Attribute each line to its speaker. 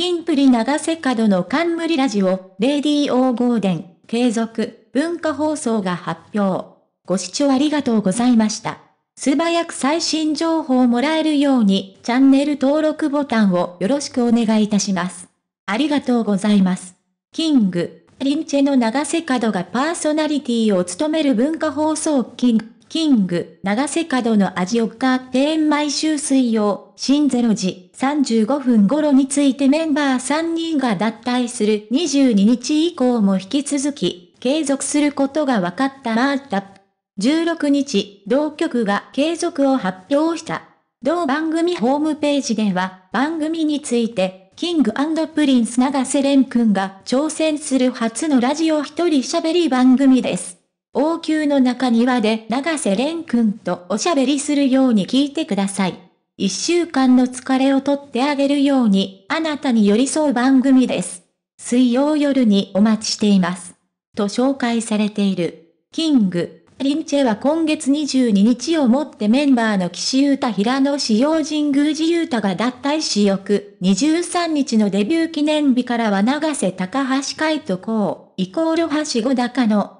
Speaker 1: キンプリ長瀬角の冠ラジオ、レディー・オーゴーデン、継続、文化放送が発表。ご視聴ありがとうございました。素早く最新情報をもらえるように、チャンネル登録ボタンをよろしくお願いいたします。ありがとうございます。キング、リンチェの長瀬角がパーソナリティを務める文化放送キング。キング、長瀬角の味をかって毎週水曜、新0時35分頃についてメンバー3人が脱退する22日以降も引き続き、継続することが分かったマータップ。16日、同局が継続を発表した。同番組ホームページでは、番組について、キングプリンス長瀬廉君が挑戦する初のラジオ一人喋り番組です。王宮の中庭で長瀬廉君とおしゃべりするように聞いてください。一週間の疲れを取ってあげるように、あなたに寄り添う番組です。水曜夜にお待ちしています。と紹介されている。キング、リンチェは今月22日をもってメンバーの岸優太平野志陽神宮寺優太が脱退し翌23日のデビュー記念日からは長瀬高橋海とこう、イコール橋五高の